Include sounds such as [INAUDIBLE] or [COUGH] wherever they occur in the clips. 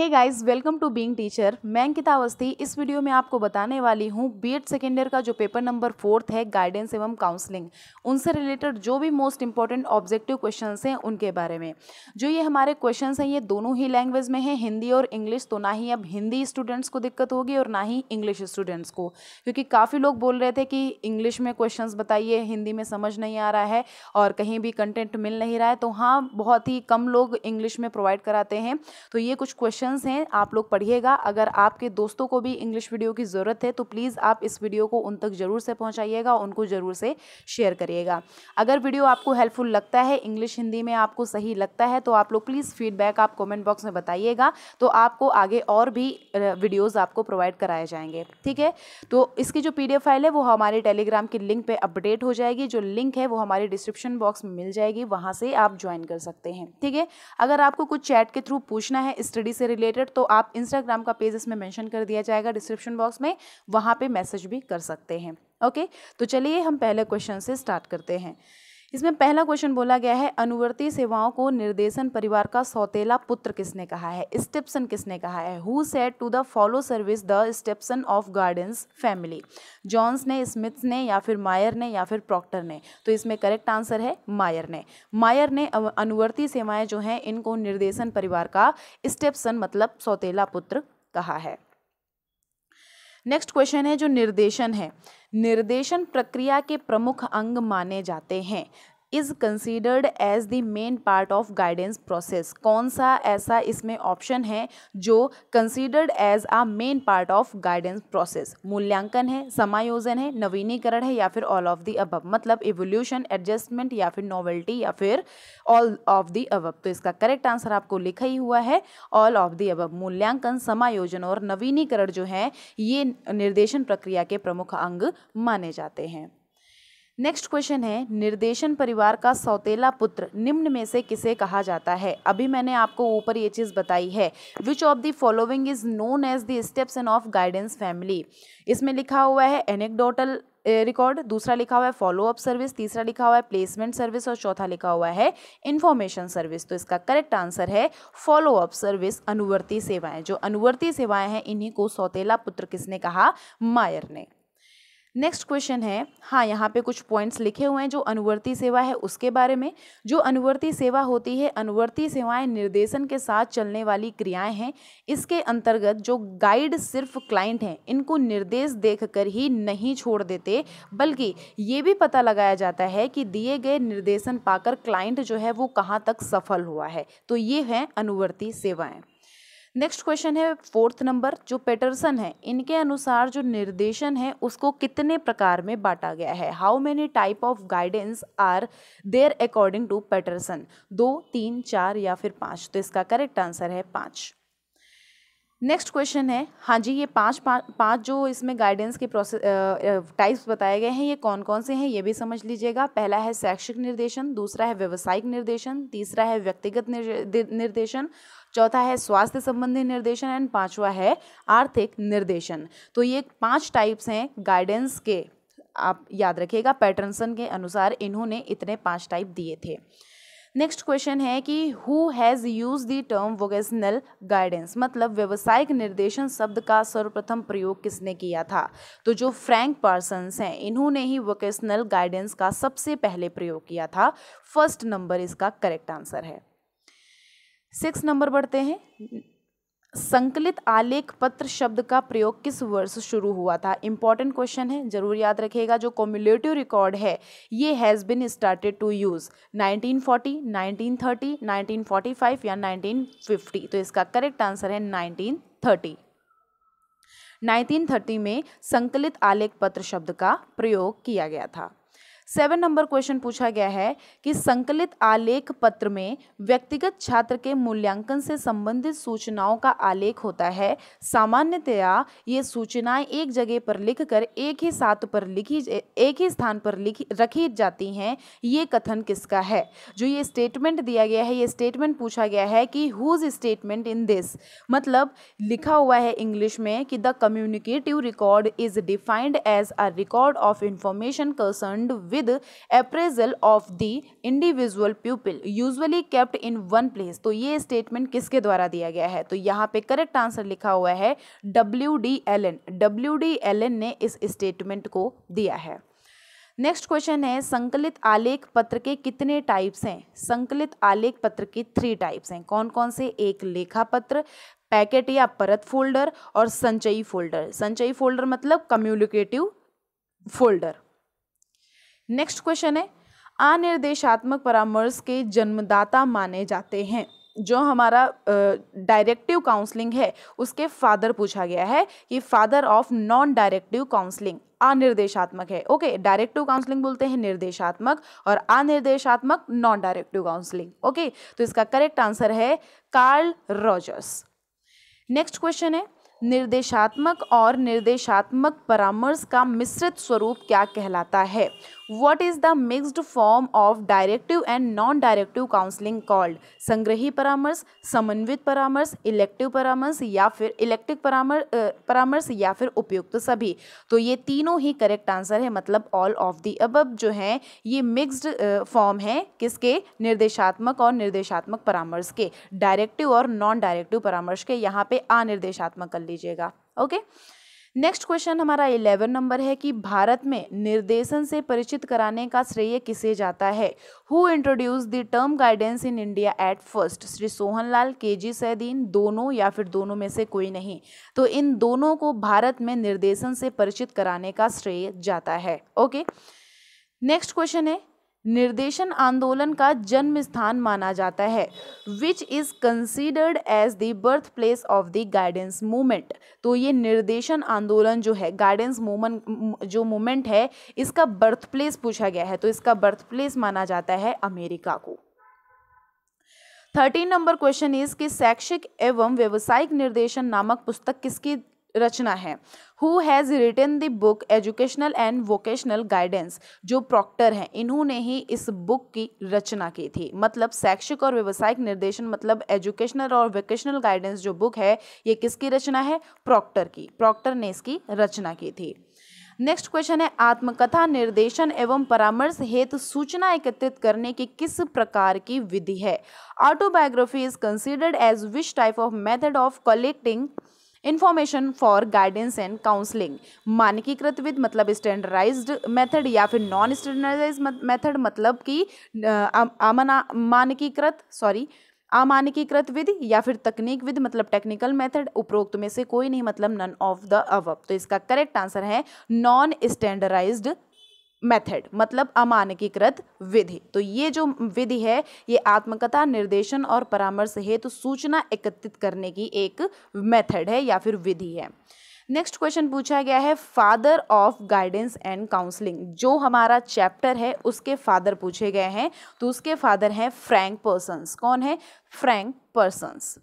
Hey guys welcome to being teacher मैं अंकिता अवस्थी इस video में आपको बताने वाली हूँ बीएड सेकेंड ईयर का जो पेपर नंबर फोर्थ है गाइडेंस एवं काउंसलिंग उनसे रिलेटेड जो भी मोस्ट इंपॉर्टेंट ऑब्जेक्टिव क्वेश्चंस हैं उनके बारे में जो ये हमारे क्वेश्चंस हैं ये दोनों ही लैंग्वेज में हैं हिंदी और इंग्लिश तो ना ही अब हिंदी स्टूडेंट्स को दिक्कत होगी और ना ही इंग्लिश स्टूडेंट्स को क्योंकि काफ़ी लोग बोल रहे थे कि इंग्लिश में क्वेश्चन बताइए हिंदी में समझ नहीं आ रहा है और कहीं भी कंटेंट मिल नहीं रहा है तो हाँ बहुत ही कम लोग इंग्लिश में प्रोवाइड कराते हैं तो ये कुछ क्वेश्चन क्वेश्चंस हैं आप लोग पढ़िएगा अगर आपके दोस्तों को भी इंग्लिश वीडियो की ज़रूरत है तो प्लीज़ आप इस वीडियो को उन तक ज़रूर से पहुँचाइएगा उनको ज़रूर से शेयर करिएगा अगर वीडियो आपको हेल्पफुल लगता है इंग्लिश हिंदी में आपको सही लगता है तो आप लोग प्लीज़ फीडबैक आप कॉमेंट बॉक्स में बताइएगा तो आपको आगे और भी वीडियोज़ आपको प्रोवाइड कराए जाएंगे ठीक है तो इसकी जो पी फाइल है वो हमारे टेलीग्राम की लिंक पर अपडेट हो जाएगी जो लिंक है वो हमारे डिस्क्रिप्शन बॉक्स में मिल जाएगी वहाँ से आप ज्वाइन कर सकते हैं ठीक है अगर आपको कुछ चैट के थ्रू पूछना है स्टडी से रिलेटेड तो आप इंस्टाग्राम का पेज इसमें मैंशन कर दिया जाएगा डिस्क्रिप्शन बॉक्स में वहाँ पर मैसेज भी कर सकते हैं ओके तो चलिए हम पहले क्वेश्चन से स्टार्ट करते हैं इसमें पहला क्वेश्चन बोला गया है अनुवर्ती सेवाओं को निर्देशन परिवार का सौतेला पुत्र किसने कहा है स्टेप्सन किसने कहा है who set to the follow service the Stephenson of gardens family Jones ने स्मिथ्स ने या फिर मायर ने या फिर प्रॉक्टर ने तो इसमें करेक्ट आंसर है मायर ने मायर ने अनुवर्ती सेवाएं जो हैं इनको निर्देशन परिवार का स्टेप्सन मतलब सौतेला पुत्र कहा है नेक्स्ट क्वेश्चन है जो निर्देशन है निर्देशन प्रक्रिया के प्रमुख अंग माने जाते हैं is considered as the main part of guidance process कौन सा ऐसा इसमें ऑप्शन है जो considered as a main part of guidance process मूल्यांकन है समायोजन है नवीनीकरण है या फिर ऑल ऑफ दी अबब मतलब इवोल्यूशन एडजस्टमेंट या फिर नॉवल्टी या फिर ऑल ऑफ दी अब तो इसका करेक्ट आंसर आपको लिखा ही हुआ है ऑल ऑफ दी अबब मूल्यांकन समायोजन और नवीनीकरण जो है ये निर्देशन प्रक्रिया के प्रमुख अंग माने जाते हैं नेक्स्ट क्वेश्चन है निर्देशन परिवार का सौतेला पुत्र निम्न में से किसे कहा जाता है अभी मैंने आपको ऊपर ये चीज़ बताई है which of the following is known as the steps and of guidance family इसमें लिखा हुआ है एनेक्डोटल रिकॉर्ड दूसरा लिखा हुआ है फॉलोअप सर्विस तीसरा लिखा हुआ है प्लेसमेंट सर्विस और चौथा लिखा हुआ है इन्फॉर्मेशन सर्विस तो इसका करेक्ट आंसर है फॉलोअप सर्विस अनुवर्ती सेवाएं जो अनुवर्ती सेवाएं हैं इन्हीं को सौतेला पुत्र किसने कहा मायर ने नेक्स्ट क्वेश्चन है हाँ यहाँ पे कुछ पॉइंट्स लिखे हुए हैं जो अनुवर्ती सेवा है उसके बारे में जो अनुवर्ती सेवा होती है अनुवर्ती सेवाएं निर्देशन के साथ चलने वाली क्रियाएं हैं इसके अंतर्गत जो गाइड सिर्फ क्लाइंट हैं इनको निर्देश देखकर ही नहीं छोड़ देते बल्कि ये भी पता लगाया जाता है कि दिए गए निर्देशन पाकर क्लाइंट जो है वो कहाँ तक सफल हुआ है तो ये हैं अनुवर्ती सेवाएँ नेक्स्ट क्वेश्चन है फोर्थ नंबर जो पेटरसन है इनके अनुसार जो निर्देशन है उसको कितने प्रकार में बांटा गया है how many type of guidance are there according to Patterson दो तीन चार या फिर पाँच तो इसका करेक्ट आंसर है पाँच नेक्स्ट क्वेश्चन है हाँ जी ये पांच पांच जो इसमें गाइडेंस के प्रोसेस टाइप्स बताए गए हैं ये कौन कौन से हैं ये भी समझ लीजिएगा पहला है शैक्षिक निर्देशन दूसरा है व्यवसायिक निर्देशन तीसरा है व्यक्तिगत निर्देशन चौथा है स्वास्थ्य संबंधी निर्देशन एंड पांचवा है आर्थिक निर्देशन तो ये पांच टाइप्स हैं गाइडेंस के आप याद रखिएगा पैटर्नसन के अनुसार इन्होंने इतने पांच टाइप दिए थे नेक्स्ट क्वेश्चन है कि who has use the term vocational guidance मतलब व्यवसायिक निर्देशन शब्द का सर्वप्रथम प्रयोग किसने किया था तो जो फ्रैंक पार्सन्स हैं इन्होंने ही वोकेशनल गाइडेंस का सबसे पहले प्रयोग किया था फर्स्ट नंबर इसका करेक्ट आंसर है सिक्स नंबर बढ़ते हैं संकलित आलेख पत्र शब्द का प्रयोग किस वर्ष शुरू हुआ था इंपॉर्टेंट क्वेश्चन है जरूर याद रखिएगा जो कॉम्युलेटिव रिकॉर्ड है ये has been started to use 1940, 1930, 1945 या 1950 तो इसका करेक्ट आंसर है 1930 1930 में संकलित आलेख पत्र शब्द का प्रयोग किया गया था सेवन नंबर क्वेश्चन पूछा गया है कि संकलित आलेख पत्र में व्यक्तिगत छात्र के मूल्यांकन से संबंधित सूचनाओं का आलेख होता है सामान्यतया ये सूचनाएं एक जगह पर लिखकर एक ही साथ पर लिखी एक ही स्थान पर लिखी रखी जाती हैं ये कथन किसका है जो ये स्टेटमेंट दिया गया है ये स्टेटमेंट पूछा गया है कि हुज स्टेटमेंट इन दिस मतलब लिखा हुआ है इंग्लिश में कि the communicative record is defined as a record of information concern with with appraisal of the individual people usually kept in one place तो ये स्टेटमेंट किसके द्वारा दिया गया है तो यहाँ पे करेक्ट आंसर लिखा हुआ है W D L N W D L N ने इस स्टेटमेंट को दिया है नेक्स्ट क्वेश्चन है संकलित आलेख पत्र के कितने टाइप्स हैं संकलित आलेख पत्र के थ्री टाइप्स हैं कौन कौन से एक लेखा पत्र पैकेट या परत फोल्डर और संचयी फोल्डर संचयी फोल्डर मतलब कम्युनिकेटिव फोल्डर नेक्स्ट क्वेश्चन है अनिर्देशात्मक परामर्श के जन्मदाता माने जाते हैं जो हमारा डायरेक्टिव काउंसलिंग है उसके फादर पूछा गया है कि father of non directive counselling अनिर्देशात्मक है ओके डायरेक्टिव काउंसलिंग बोलते हैं निर्देशात्मक और अनिर्देशात्मक नॉन डायरेक्टिव काउंसलिंग ओके तो इसका करेक्ट आंसर है कार्ल रॉजर्स नेक्स्ट क्वेश्चन है निर्देशात्मक और निर्देशात्मक परामर्श का मिश्रित स्वरूप क्या कहलाता है what is the mixed form of directive and non directive counselling called संग्रही परामर्श समन्वित परामर्श इलेक्टिव परामर्श या फिर इलेक्ट्रिक परामर्श परामर्श या फिर उपयुक्त तो सभी तो ये तीनों ही करेक्ट आंसर है मतलब ऑल ऑफ दी अबब जो हैं ये मिक्स्ड फॉर्म है किसके निर्देशात्मक और निर्देशात्मक परामर्श के डायरेक्टिव और नॉन डायरेक्टिव परामर्श के यहाँ पे अनिर्देशात्मक कर लीजिएगा ओके okay? नेक्स्ट क्वेश्चन हमारा इलेवन नंबर है कि भारत में निर्देशन से परिचित कराने का श्रेय किसे जाता है who introduce the term guidance in India at first Shri Sohanlal K G सैदीन दोनों या फिर दोनों में से कोई नहीं तो इन दोनों को भारत में निर्देशन से परिचित कराने का श्रेय जाता है ओके नेक्स्ट क्वेश्चन है निर्देशन आंदोलन का जन्म स्थान माना जाता है which is considered as the birth place of the guidance movement तो ये निर्देशन आंदोलन जो है गाइडेंस मूवमेंट जो मूवमेंट है इसका बर्थ प्लेस पूछा गया है तो इसका बर्थ प्लेस माना जाता है अमेरिका को थर्टीन नंबर क्वेश्चन इज कि शैक्षिक एवं व्यवसायिक निर्देशन नामक पुस्तक किसकी रचना है who has written the book educational and vocational guidance जो प्रॉक्टर हैं इन्होंने ही इस बुक की रचना की थी मतलब शैक्षिक और व्यवसायिक निर्देशन मतलब एजुकेशनल और वोकेशनल गाइडेंस जो बुक है ये किसकी रचना है प्रॉक्टर की प्रॉक्टर ने इसकी रचना की थी नेक्स्ट क्वेश्चन है आत्मकथा निर्देशन एवं परामर्श हेतु सूचना एकत्रित करने की किस प्रकार की विधि है autobiography is considered as which type of method of collecting information for guidance and counselling मानकीकृत विद मतलब स्टैंडर्डाइज्ड मेथड या फिर नॉन स्टैंडर्डाइज मेथड मतलब कि मानकीकृत सॉरी अमानकीकृत विद या फिर तकनीक विद मतलब टेक्निकल मेथड उपरोक्त में से कोई नहीं मतलब नन ऑफ द अवब तो इसका करेक्ट आंसर है नॉन स्टैंडर्डाइज्ड मेथड मतलब अमानकीकृत विधि तो ये जो विधि है ये आत्मकथा निर्देशन और परामर्श हेतु तो सूचना एकत्रित करने की एक मेथड है या फिर विधि है नेक्स्ट क्वेश्चन पूछा गया है father of guidance and counselling जो हमारा चैप्टर है उसके फादर पूछे गए हैं तो उसके फादर हैं फ्रैंक पर्सनस कौन है Frank Parsons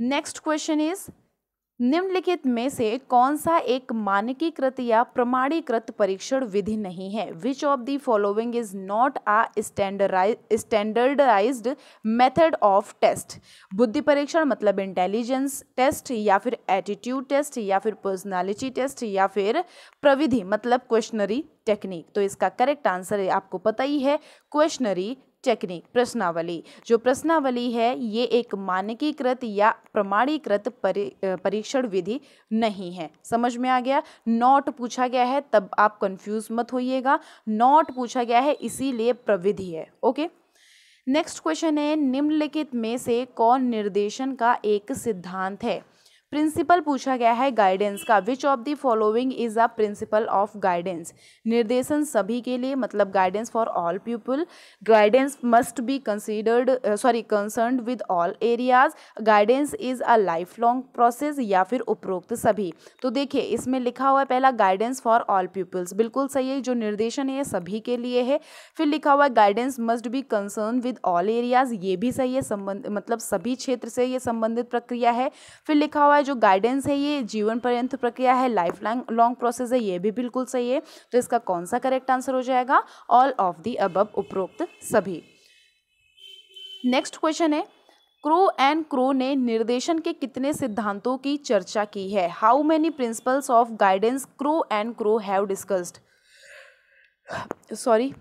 next question is निम्नलिखित में से कौन सा एक मानकीकृत या प्रमाणीकृत परीक्षण विधि नहीं है which of the following is not a standardise method of test बुद्धि परीक्षण मतलब इंटेलिजेंस टेस्ट या फिर एटीट्यूड टेस्ट या फिर पर्सनालिटी टेस्ट या फिर प्रविधि मतलब क्वेश्चनरी टेक्निक तो इसका करेक्ट आंसर आपको पता ही है क्वेश्चनरी टेक्निक प्रश्नावली जो प्रश्नावली है ये एक मानकीकृत या प्रमाणीकृत परीक्षण विधि नहीं है समझ में आ गया नॉट पूछा गया है तब आप कंफ्यूज मत होइएगा नॉट पूछा गया है इसीलिए प्रविधि है ओके नेक्स्ट क्वेश्चन है निम्नलिखित में से कौन निर्देशन का एक सिद्धांत है प्रिंसिपल पूछा गया है गाइडेंस का which of the following is a principle of guidance निर्देशन सभी के लिए मतलब guidance for all people guidance must be considered sorry concern with all areas guidance is a lifelong process या फिर उपरोक्त सभी तो देखिए इसमें लिखा हुआ है पहला गाइडेंस फॉर ऑल पीपल्स बिल्कुल सही है जो निर्देशन है सभी के लिए है फिर लिखा हुआ है guidance must be concern with all areas ये भी सही है संबंध मतलब सभी क्षेत्र से ये संबंधित प्रक्रिया है फिर लिखा हुआ का जो गाइडेंस है ये जीवन पर्यंत प्रक्रिया है लाइफ लॉन्ग लॉन्ग प्रोसेस है ये भी बिल्कुल सही है तो इसका कौन सा करेक्ट आंसर हो जाएगा ऑल ऑफ दी अबब उपरोक्त सभी नेक्स्ट क्वेश्चन है क्रो एंड क्रो ने निर्देशन के कितने सिद्धांतों की चर्चा की है how many principles of guidance Crow and Crow have discussed sorry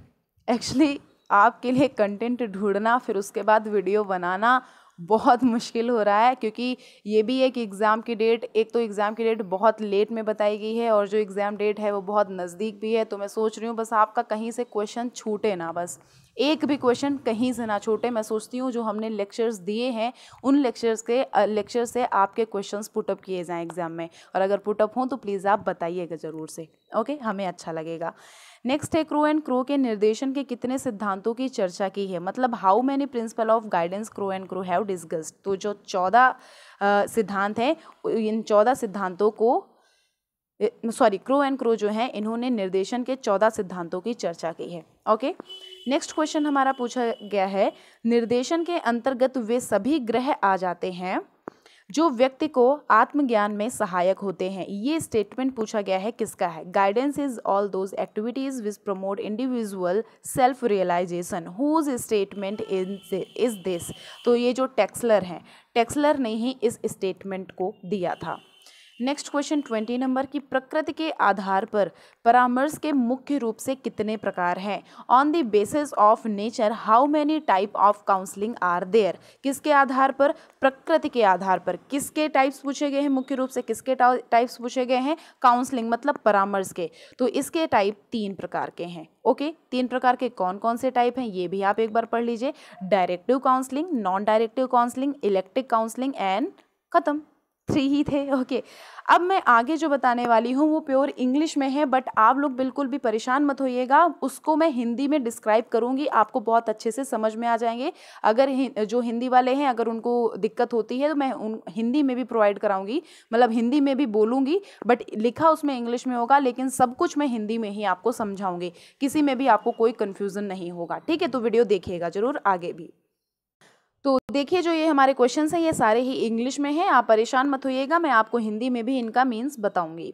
actually आपके लिए कंटेंट ढूंढना फिर उसके बाद वीडियो बनाना बहुत मुश्किल हो रहा है क्योंकि ये भी है कि एग्ज़ाम की डेट एक तो एग्ज़ाम की डेट बहुत लेट में बताई गई है और जो एग्ज़ाम डेट है वो बहुत नज़दीक भी है तो मैं सोच रही हूँ बस आपका कहीं से क्वेश्चन छूटे ना बस एक भी क्वेश्चन कहीं से ना छूटे मैं सोचती हूँ जो हमने लेक्चर्स दिए हैं उन लेक्चर्स के लेक्चर से आपके क्वेश्चंस पुटअप किए जाएँ एग्ज़ाम में और अगर पुटअप हों तो प्लीज़ आप बताइएगा ज़रूर से ओके हमें अच्छा लगेगा नेक्स्ट है क्रो एंड क्रो के निर्देशन के कितने सिद्धांतों की चर्चा की है मतलब how many principle of guidance Crow and Crow have discussed तो जो चौदह सिद्धांत हैं इन चौदह सिद्धांतों को सॉरी क्रो एंड क्रो जो हैं इन्होंने निर्देशन के चौदह सिद्धांतों की चर्चा की है ओके नेक्स्ट क्वेश्चन हमारा पूछा गया है निर्देशन के अंतर्गत वे सभी ग्रह आ जाते हैं जो व्यक्ति को आत्मज्ञान में सहायक होते हैं ये स्टेटमेंट पूछा गया है किसका है guidance is all those activities which promote individual self realisation whose statement is this तो ये जो टेक्सलर हैं टेक्सलर ने ही इस स्टेटमेंट को दिया था नेक्स्ट क्वेश्चन ट्वेंटी नंबर की प्रकृति के आधार पर परामर्श के मुख्य रूप से कितने प्रकार हैं on the basis of nature how many type of counselling are there किसके आधार पर प्रकृति के आधार पर किसके टाइप्स पूछे गए हैं मुख्य रूप से किसके टाइप्स पूछे गए हैं काउंसलिंग मतलब परामर्श के तो इसके टाइप तीन प्रकार के हैं ओके तीन प्रकार के कौन कौन से टाइप हैं ये भी आप एक बार पढ़ लीजिए directive counselling non directive counselling electric counselling and ख़त्म थ्री ही थे ओके okay. अब मैं आगे जो बताने वाली हूँ वो प्योर इंग्लिश में है बट आप लोग बिल्कुल भी परेशान मत होइएगा उसको मैं हिंदी में डिस्क्राइब करूँगी आपको बहुत अच्छे से समझ में आ जाएंगे अगर जो हिंदी वाले हैं अगर उनको दिक्कत होती है तो मैं उन हिंदी में भी प्रोवाइड कराऊँगी मतलब हिंदी में भी बोलूँगी बट लिखा उसमें इंग्लिश में होगा लेकिन सब कुछ मैं हिंदी में ही आपको समझाऊँगी किसी में भी आपको कोई कन्फ्यूज़न नहीं होगा ठीक है तो वीडियो देखिएगा ज़रूर आगे भी तो देखिए जो ये हमारे क्वेश्चन हैं ये सारे ही इंग्लिश में हैं आप परेशान मत होइएगा मैं आपको हिंदी में भी इनका मीन्स बताऊंगी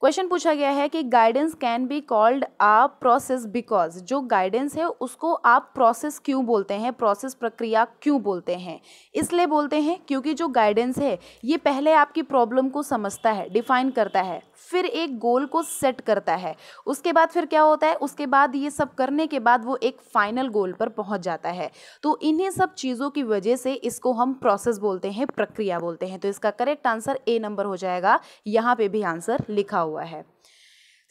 क्वेश्चन पूछा गया है कि guidance can be called a process because जो गाइडेंस है उसको आप प्रोसेस क्यों बोलते हैं प्रोसेस प्रक्रिया क्यों बोलते हैं इसलिए बोलते हैं क्योंकि जो गाइडेंस है ये पहले आपकी प्रॉब्लम को समझता है डिफाइन करता है फिर एक गोल को सेट करता है उसके बाद फिर क्या होता है उसके बाद ये सब करने के बाद वो एक फाइनल गोल पर पहुंच जाता है तो इन्हीं सब चीज़ों की वजह से इसको हम प्रोसेस बोलते हैं प्रक्रिया बोलते हैं तो इसका करेक्ट आंसर ए नंबर हो जाएगा यहाँ पे भी आंसर लिखा हुआ है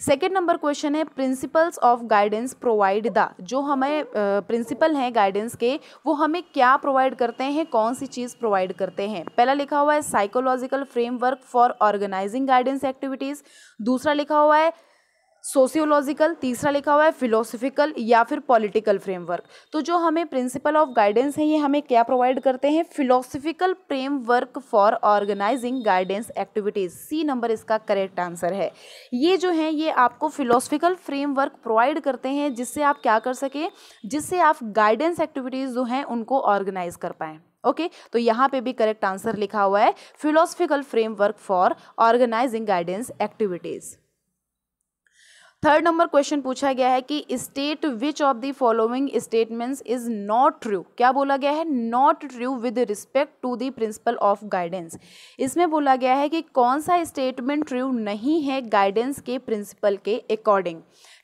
सेकेंड नंबर क्वेश्चन है principles of guidance provide the जो हमें प्रिंसिपल हैं गाइडेंस के वो हमें क्या प्रोवाइड करते हैं कौन सी चीज़ प्रोवाइड करते हैं पहला लिखा हुआ है psychological framework for organising guidance activities दूसरा लिखा हुआ है सोशियोलॉजिकल तीसरा लिखा हुआ है फिलोसफिकल या फिर पॉलिटिकल फ्रेमवर्क तो जो हमें प्रिंसिपल ऑफ गाइडेंस है ये हमें क्या प्रोवाइड करते हैं philosophical framework for organising guidance activities C number इसका करेक्ट आंसर है ये जो है ये आपको फिलोसफिकल फ्रेमवर्क प्रोवाइड करते हैं जिससे आप क्या कर सकें जिससे आप गाइडेंस एक्टिविटीज़ जो हैं उनको ऑर्गेनाइज कर पाएँ ओके okay, तो यहाँ पे भी करेक्ट आंसर लिखा हुआ है philosophical framework for organising guidance activities third number question पूछा गया है कि state which of the following statements is not true क्या बोला गया है not true with respect to the principle of guidance इसमें बोला गया है कि कौन सा स्टेटमेंट ट्रू नहीं है गाइडेंस के प्रिंसिपल के अकॉर्डिंग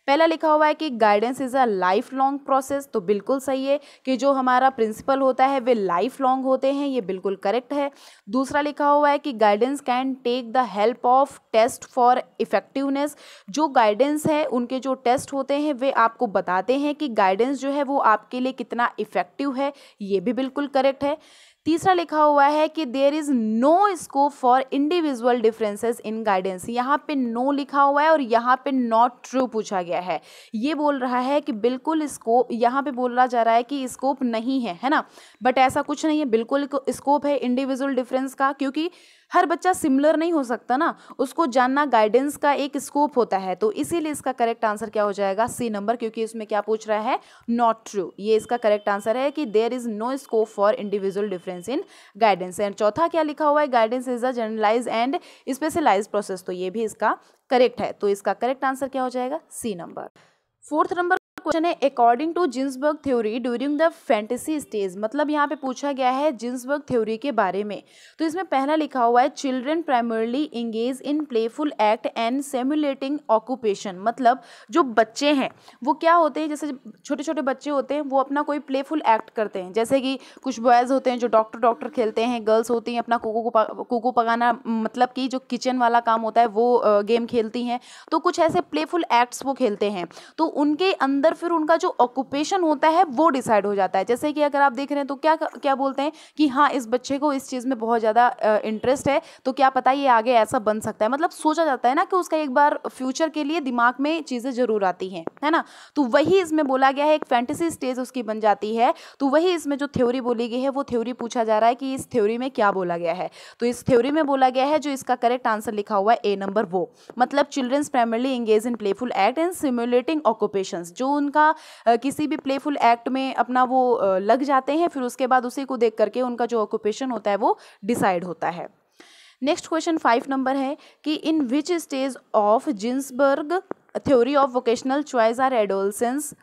पहला लिखा हुआ है कि guidance is a lifelong process तो बिल्कुल सही है कि जो हमारा प्रिंसिपल होता है वे लाइफ लॉन्ग होते हैं ये बिल्कुल करेक्ट है दूसरा लिखा हुआ है कि guidance can take the help of test for effectiveness जो गाइडेंस है उनके जो टेस्ट होते हैं वे आपको बताते हैं कि गाइडेंस जो है वो आपके लिए कितना इफेक्टिव है ये भी बिल्कुल करेक्ट है तीसरा लिखा हुआ है कि there is no scope for individual differences in guidance यहाँ पे नो लिखा हुआ है और यहाँ पे नॉट ट्रू पूछा गया है ये बोल रहा है कि बिल्कुल स्कोप यहाँ पे बोला जा रहा है कि स्कोप नहीं है है ना बट ऐसा कुछ नहीं है बिल्कुल स्कोप है इंडिविजुअल डिफरेंस का क्योंकि हर बच्चा सिमिलर नहीं हो सकता ना उसको जानना गाइडेंस का एक स्कोप होता है तो इसीलिए इसका करेक्ट आंसर क्या हो जाएगा सी नंबर क्योंकि इसमें क्या पूछ रहा है नॉट ट्रू ये इसका करेक्ट आंसर है कि there is no scope for individual difference in guidance and चौथा क्या लिखा हुआ है guidance is a generalise and specialise process तो ये भी इसका करेक्ट है तो इसका करेक्ट आंसर क्या हो जाएगा C number fourth number question तो है according to Ginzberg theory during the fantasy stage मतलब यहाँ पे पूछा गया है जिन्सबर्ग थ्योरी के बारे में तो इसमें पहला लिखा हुआ है children primarily engage in playful act and simulating occupation मतलब जो बच्चे हैं वो क्या होते हैं जैसे छोटे छोटे बच्चे होते हैं वो अपना कोई प्लेफुल एक्ट करते हैं जैसे कि कुछ बॉयज़ होते हैं जो डॉक्टर डॉक्टर खेलते हैं गर्ल्स होती हैं अपना कोको कोको पकाना मतलब कि जो किचन वाला काम होता है वो गेम खेलती हैं तो कुछ ऐसे प्लेफुल एक्ट्स वो खेलते हैं तो उनके अंदर अंदर फिर उनका जो ऑक्यूपेशन होता है वो डिसाइड हो जाता है जैसे कि अगर आप देख रहे हैं तो क्या क्या बोलते हैं कि हाँ इस बच्चे को इस चीज़ में बहुत ज़्यादा इंटरेस्ट है तो क्या पता ये आगे ऐसा बन सकता है मतलब सोचा जाता है ना कि उसका एक बार फ्यूचर के लिए दिमाग में चीज़ें ज़रूर आती हैं है ना तो वही इसमें बोला गया है एक फैंटेसी स्टेज उसकी बन जाती है तो वही इसमें जो थ्योरी बोली गई है वो थ्योरी पूछा जा रहा है कि इस थ्योरी में क्या बोला गया है तो इस थ्योरी में बोला गया है जो इसका करेक्ट आंसर लिखा हुआ है ए नंबर वो मतलब childrens primarily engage in playful act and simulating occupation जो उनका किसी भी प्लेफुल एक्ट में अपना वो लग जाते हैं फिर उसके बाद उसी को देख करके उनका जो ऑक्यूपेशन होता है वो डिसाइड होता है नेक्स्ट क्वेश्चन फाइव नंबर है कि in which stage of Ginzberg theory of vocational choice are adolescence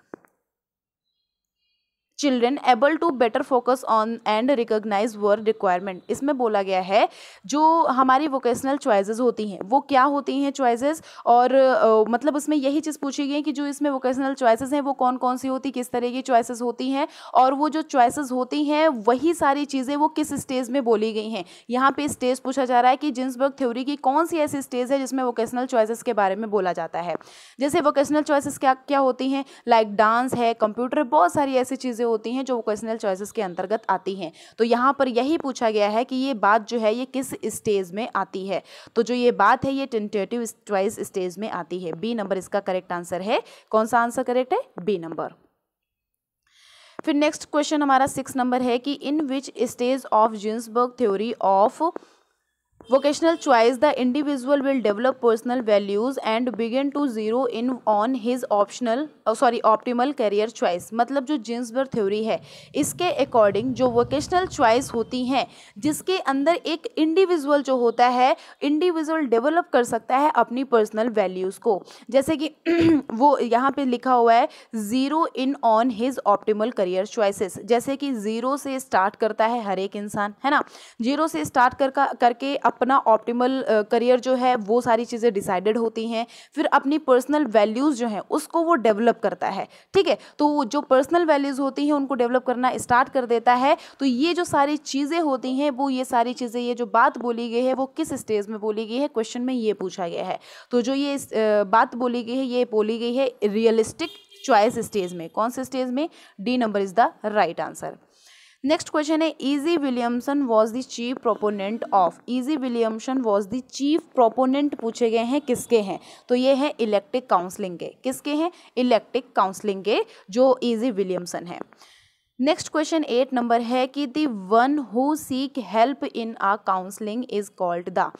children able to better focus on and recognize work requirement इसमें बोला गया है जो हमारी वोकेशनल चॉइसेस होती हैं वो क्या होती हैं चॉइसेस और uh, मतलब उसमें यही चीज़ पूछी गई कि जो इसमें वोकेशनल चॉइसेस हैं वो कौन कौन सी होती किस तरह की चॉइसेस होती हैं और वो जो चॉइसेस होती हैं वही सारी चीज़ें वो किस स्टेज में बोली गई हैं यहाँ पे स्टेज पूछा जा रहा है कि जिन्सबर्ग थ्योरी की कौन सी ऐसी स्टेज है जिसमें वोकेशनल चॉइसेस के बारे में बोला जाता है जैसे वोकेशनल चॉइसेस क्या क्या होती हैं लाइक like डांस है कंप्यूटर बहुत सारी ऐसी चीज़ें होती हैं जो वोकेशनल चॉइसेस के अंतर्गत आती हैं तो यहाँ पर यही पूछा गया है कि ये बात जो है ये किस स्टेज में आती है तो जो ये बात है ये टेंटेटिव चॉइस स्टेज में आती है बी नंबर इसका करेक्ट आंसर है कौन सा आंसर करेक्ट है बी नंबर फिर नेक्स्ट क्वेश्चन हमारा सिक्स नंबर है कि in which stage of Ginzberg theory of vocational choice the individual will develop personal values and begin to zero in on his optional sorry optimal career choice मतलब जो जिन्सबर theory है इसके according जो vocational choice होती हैं जिसके अंदर एक इंडिविजुअल जो होता है इंडिविजुअल डेवलप कर सकता है अपनी पर्सनल वैल्यूज़ को जैसे कि [CLEARS THROAT] वो यहाँ पे लिखा हुआ है zero in on his optimal career choices जैसे कि ज़ीरो से स्टार्ट करता है हर एक इंसान है ना ज़ीरो से स्टार्ट कर करके अपना ऑप्टिमल करियर जो है वो सारी चीज़ें डिसाइडेड होती हैं फिर अपनी पर्सनल वैल्यूज़ जो हैं उसको वो डेवलप करता है ठीक है तो जो पर्सनल वैल्यूज़ होती हैं उनको डेवलप करना स्टार्ट कर देता है तो ये जो सारी चीज़ें होती हैं वो ये सारी चीज़ें ये जो बात बोली गई है वो किस स्टेज में बोली गई है क्वेश्चन में ये पूछा गया है तो जो ये बात बोली गई है ये बोली गई है रियलिस्टिक चॉइस स्टेज में कौन से स्टेज में D number is the right answer next question है E G Williamson was the chief proponent of E G Williamson was the chief proponent पूछे गए हैं किसके हैं तो ये है इलेक्ट्रिक काउंसलिंग के किसके हैं इलेक्ट्रिक काउंसलिंग के जो इजी विलियमसन है नेक्स्ट क्वेश्चन एट नंबर है कि the one who seek help in a counselling is called the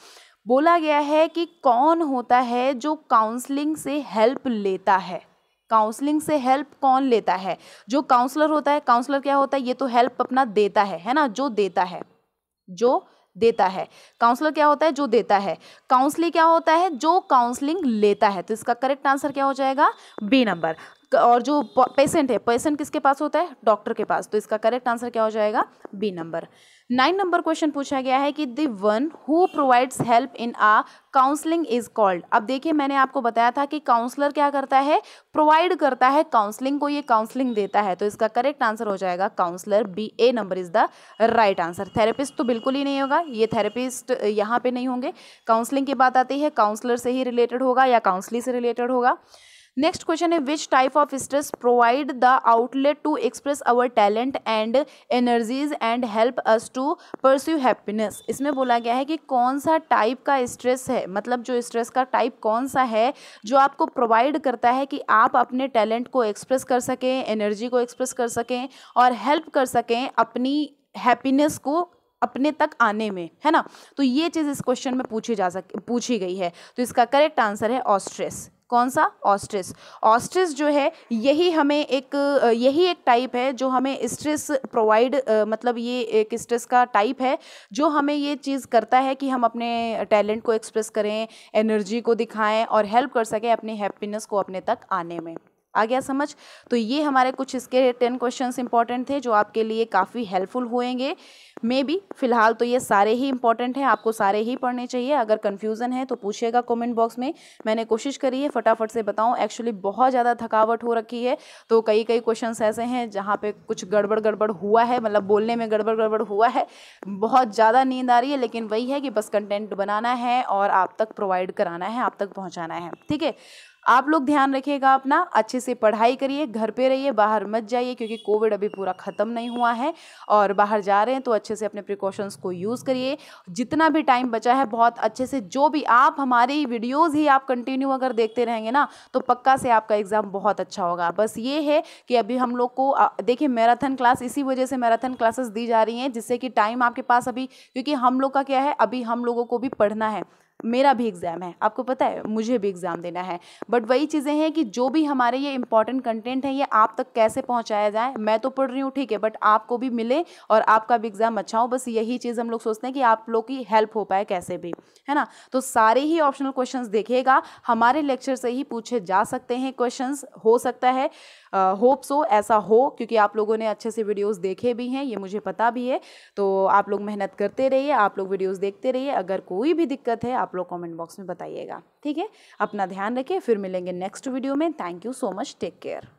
बोला गया है कि कौन होता है जो काउंसलिंग से हेल्प लेता है काउंसलिंग से हेल्प कौन लेता है जो काउंसलर होता है काउंसलर क्या होता है ये तो हेल्प अपना देता है है ना जो देता है जो देता है काउंसलर क्या होता है जो देता है काउंसलिंग क्या होता है जो काउंसलिंग लेता है तो इसका करेक्ट आंसर क्या हो जाएगा बी नंबर और जो पेशेंट है पेशेंट किसके पास होता है डॉक्टर के पास तो इसका करेक्ट आंसर क्या हो जाएगा B number nine number question पूछा गया है कि the one who provides help in a counselling is called अब देखिए मैंने आपको बताया था कि काउंसलर क्या करता है प्रोवाइड करता है काउंसलिंग को ये काउंसलिंग देता है तो इसका करेक्ट आंसर हो जाएगा counsellor B A number is the right answer therapist तो बिल्कुल ही नहीं होगा ये थेरेपिस्ट यहाँ पे नहीं होंगे काउंसलिंग की बात आती है काउंसलर से ही रिलेटेड होगा या काउंसलिंग से रिलेटेड होगा नेक्स्ट क्वेश्चन है which type of stress provide the outlet to express our talent and energies and help us to pursue happiness इसमें बोला गया है कि कौन सा टाइप का स्ट्रेस है मतलब जो स्ट्रेस का टाइप कौन सा है जो आपको प्रोवाइड करता है कि आप अपने टैलेंट को एक्सप्रेस कर सकें एनर्जी को एक्सप्रेस कर सकें और हेल्प कर सकें अपनी हैप्पीनेस को अपने तक आने में है ना तो ये चीज़ इस क्वेश्चन में पूछी जा सके पूछी गई है तो इसका करेक्ट आंसर है ऑस्ट्रेस कौन सा ऑस्ट्रिस ऑस्ट्रिस जो है यही हमें एक यही एक टाइप है जो हमें स्ट्रेस प्रोवाइड मतलब ये एक स्ट्रेस का टाइप है जो हमें ये चीज़ करता है कि हम अपने टैलेंट को एक्सप्रेस करें एनर्जी को दिखाएं और हेल्प कर सकें अपनी हैप्पीनेस को अपने तक आने में आ गया समझ तो ये हमारे कुछ इसके टेन क्वेश्चन इंपॉर्टेंट थे जो आपके लिए काफ़ी हेल्पफुल हुएंगे मे बी फिलहाल तो ये सारे ही इंपॉर्टेंट हैं आपको सारे ही पढ़ने चाहिए अगर कन्फ्यूज़न है तो पूछिएगा कॉमेंट बॉक्स में मैंने कोशिश करी है फटाफट से बताऊँ एक्चुअली बहुत ज़्यादा थकावट हो रखी है तो कई कई क्वेश्चन ऐसे हैं जहाँ पर कुछ गड़बड़ गड़बड़ हुआ है मतलब बोलने में गड़बड़ गड़बड़ हुआ है बहुत ज़्यादा नींद आ रही है लेकिन वही है कि बस कंटेंट बनाना है और आप तक प्रोवाइड कराना है आप तक पहुँचाना है ठीक है आप लोग ध्यान रखिएगा अपना अच्छे से पढ़ाई करिए घर पे रहिए बाहर मत जाइए क्योंकि कोविड अभी पूरा ख़त्म नहीं हुआ है और बाहर जा रहे हैं तो अच्छे से अपने प्रिकॉशंस को यूज़ करिए जितना भी टाइम बचा है बहुत अच्छे से जो भी आप हमारी वीडियोज़ ही आप कंटिन्यू अगर देखते रहेंगे ना तो पक्का से आपका एग्ज़ाम बहुत अच्छा होगा बस ये है कि अभी हम लोग को देखिए मैराथन क्लास इसी वजह से मैराथन क्लासेस दी जा रही हैं जिससे कि टाइम आपके पास अभी क्योंकि हम लोग का क्या है अभी हम लोगों को भी पढ़ना है मेरा भी एग्ज़ाम है आपको पता है मुझे भी एग्ज़ाम देना है बट वही चीज़ें हैं कि जो भी हमारे ये इंपॉर्टेंट कंटेंट है ये आप तक कैसे पहुँचाया जाए मैं तो पढ़ रही हूँ ठीक है बट आपको भी मिले और आपका भी एग्ज़ाम अच्छा हो बस यही चीज़ हम लोग सोचते हैं कि आप लोग की हेल्प हो पाए कैसे भी है ना तो सारे ही ऑप्शनल क्वेश्चन देखिएगा हमारे लेक्चर से ही पूछे जा सकते हैं क्वेश्चन हो सकता है होप सो ऐसा हो क्योंकि आप लोगों ने अच्छे से वीडियोस देखे भी हैं ये मुझे पता भी है तो आप लोग मेहनत करते रहिए आप लोग वीडियोस देखते रहिए अगर कोई भी दिक्कत है आप लोग कमेंट बॉक्स में बताइएगा ठीक है अपना ध्यान रखिए फिर मिलेंगे नेक्स्ट वीडियो में thank you so much take care